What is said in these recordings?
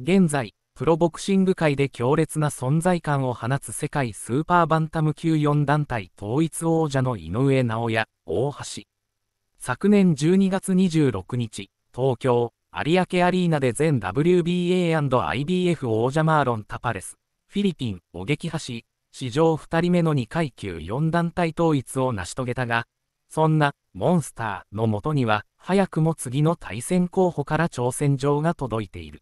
現在、プロボクシング界で強烈な存在感を放つ世界スーパーバンタム級4団体統一王者の井上尚弥、大橋。昨年12月26日、東京、有明アリーナで全 WBA&IBF 王者マーロン・タパレス、フィリピン、お撃破し、史上2人目の2階級4団体統一を成し遂げたが、そんな、モンスターのもとには、早くも次の対戦候補から挑戦状が届いている。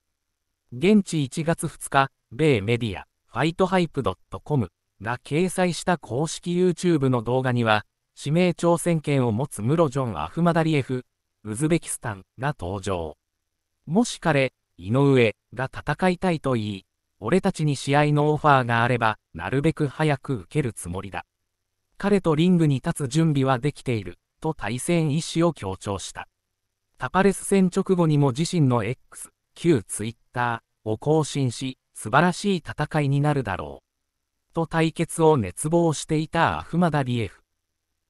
現地1月2日、米メディア、ファイトハイプ .com が掲載した公式 YouTube の動画には、指名挑戦権を持つムロジョン・アフマダリエフ、ウズベキスタンが登場。もし彼、井上が戦いたいと言い、俺たちに試合のオファーがあれば、なるべく早く受けるつもりだ。彼とリングに立つ準備はできている、と対戦意思を強調した。タパレス戦直後にも自身の X、旧ツイッターを更新し、素晴らしい戦いになるだろう。と対決を熱望していたアフマダリエフ。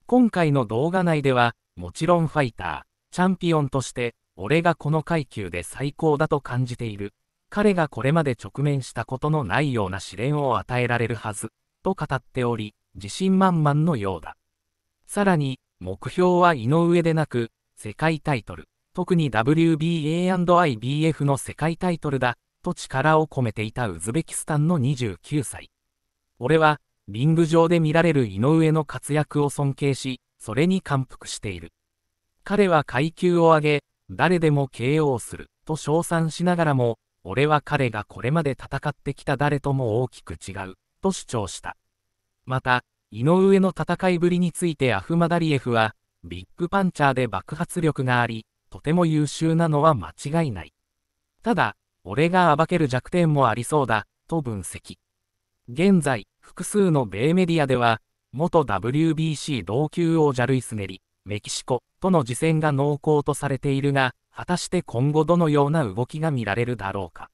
今回の動画内では、もちろんファイター、チャンピオンとして、俺がこの階級で最高だと感じている。彼がこれまで直面したことのないような試練を与えられるはず、と語っており、自信満々のようだ。さらに、目標は井上でなく、世界タイトル。特に WBA&IBF の世界タイトルだ、と力を込めていたウズベキスタンの29歳。俺は、リング上で見られる井上の活躍を尊敬し、それに感服している。彼は階級を上げ、誰でも KO する、と称賛しながらも、俺は彼がこれまで戦ってきた誰とも大きく違う、と主張した。また、井上の戦いぶりについてアフマダリエフは、ビッグパンチャーで爆発力があり、とても優秀なのは間違いない。ただ、俺が暴ける弱点もありそうだ、と分析。現在、複数の米メディアでは、元 WBC 同級王ジャルイスネリ、メキシコとの次戦が濃厚とされているが、果たして今後どのような動きが見られるだろうか。